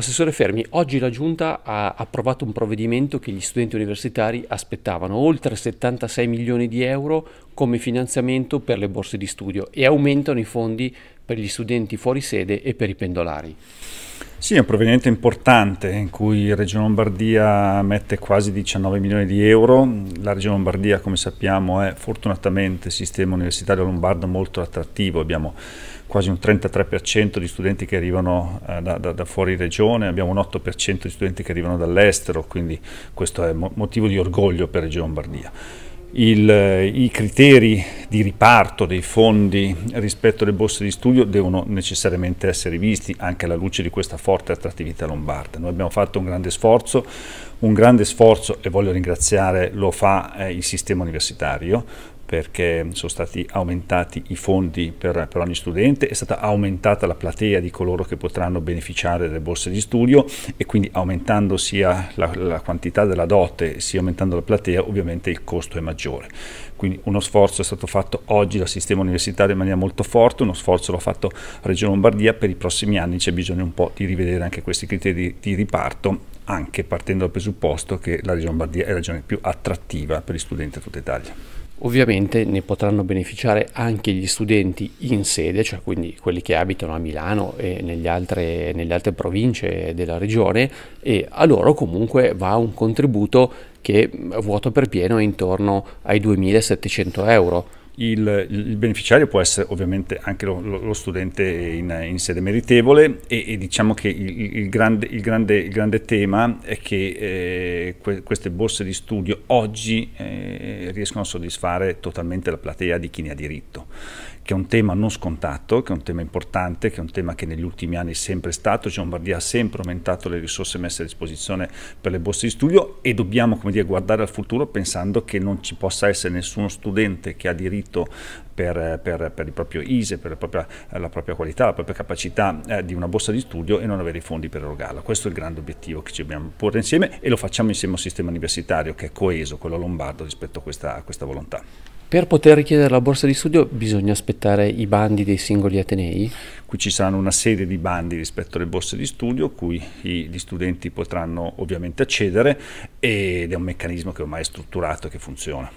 Assessore Fermi, oggi la Giunta ha approvato un provvedimento che gli studenti universitari aspettavano, oltre 76 milioni di euro come finanziamento per le borse di studio e aumentano i fondi per gli studenti fuori sede e per i pendolari. Sì, è un provvedimento importante in cui Regione Lombardia mette quasi 19 milioni di euro. La Regione Lombardia, come sappiamo, è fortunatamente il sistema universitario lombardo molto attrattivo. Abbiamo quasi un 33% di studenti che arrivano eh, da, da, da, fuori regione, abbiamo un 8% di studenti che arrivano dall'estero, quindi questo è mo motivo di orgoglio per Regione Lombardia. Il, eh, I criteri di riparto dei fondi rispetto alle borse di studio devono necessariamente essere visti anche alla luce di questa forte attrattività lombarda. Noi abbiamo fatto un grande sforzo, un grande sforzo e voglio ringraziare lo fa eh, il sistema universitario perché sono stati aumentati i fondi per, per, ogni studente, è stata aumentata la platea di coloro che potranno beneficiare delle borse di studio e quindi aumentando sia la, la quantità della dote sia aumentando la platea ovviamente il costo è maggiore. Quindi uno sforzo è stato fatto oggi dal sistema universitario in maniera molto forte, uno sforzo l'ha fatto Regione Lombardia, per i prossimi anni c'è bisogno un po' di rivedere anche questi criteri di riparto anche partendo dal presupposto che la Regione Lombardia è la regione più attrattiva per gli studenti di tutta Italia. Ovviamente ne potranno beneficiare anche gli studenti in sede, cioè quindi quelli che abitano a Milano e nelle altre, nelle altre province della regione e a loro comunque va un contributo che vuoto per pieno è intorno ai 2.700 euro il, il, beneficiario può essere ovviamente anche lo, lo studente in, in, sede meritevole e, e diciamo che il, il, grande, grande, il, grande, tema è che eh, que, queste borse di studio oggi eh, riescono a soddisfare totalmente la platea di chi ne ha diritto che è un tema non scontato, che è un tema importante, che è un tema che negli ultimi anni è sempre stato, Giombardia ha sempre aumentato le risorse messe a disposizione per le borse di studio e dobbiamo dire, guardare al futuro pensando che non ci possa essere nessuno studente che ha diritto diritto per, per, per, il proprio ISE, per la propria, la propria qualità, la propria capacità eh, di una borsa di studio e non avere i fondi per erogarla. Questo è il grande obiettivo che ci dobbiamo porre insieme e lo facciamo insieme a un sistema universitario che è coeso, quello lombardo, rispetto a questa, a questa volontà. Per poter richiedere la borsa di studio bisogna aspettare i bandi dei singoli atenei? Qui ci saranno una serie di bandi rispetto alle borse di studio, cui gli studenti potranno ovviamente accedere ed è un meccanismo che ormai è strutturato e che funziona.